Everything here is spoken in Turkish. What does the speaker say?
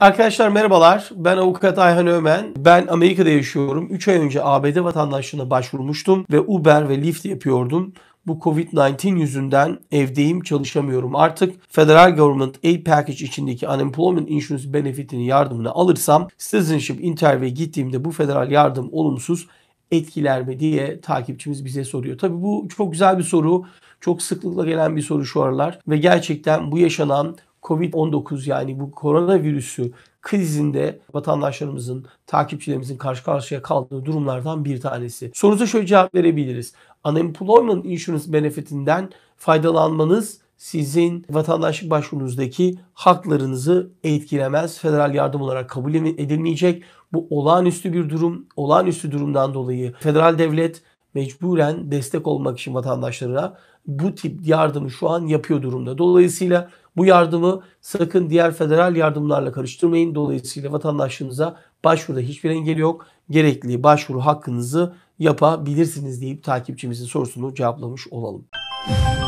Arkadaşlar merhabalar. Ben avukat Ayhan Ömen. Ben Amerika'da yaşıyorum. 3 ay önce ABD vatandaşlığına başvurmuştum ve Uber ve Lyft yapıyordum. Bu Covid-19 yüzünden evdeyim, çalışamıyorum. Artık Federal Government Aid Package içindeki Unemployment Insurance Benefit'ini yardımını alırsam Citizenship Interview'e gittiğimde bu federal yardım olumsuz etkiler mi diye takipçimiz bize soruyor. Tabi bu çok güzel bir soru. Çok sıklıkla gelen bir soru şu aralar ve gerçekten bu yaşanan Covid-19 yani bu koronavirüsü krizinde vatandaşlarımızın, takipçilerimizin karşı karşıya kaldığı durumlardan bir tanesi. Sorunuza şöyle cevap verebiliriz. Unemployment Insurance benefitinden faydalanmanız sizin vatandaşlık başvurunuzdaki haklarınızı etkilemez. Federal yardım olarak kabul edilmeyecek. Bu olağanüstü bir durum. Olağanüstü durumdan dolayı federal devlet mecburen destek olmak için vatandaşlara bu tip yardımı şu an yapıyor durumda. Dolayısıyla bu yardımı sakın diğer federal yardımlarla karıştırmayın. Dolayısıyla vatandaşlığınıza başvuruda hiçbir engel yok. Gerekli başvuru hakkınızı yapabilirsiniz deyip takipçimizin sorusunu cevaplamış olalım. Müzik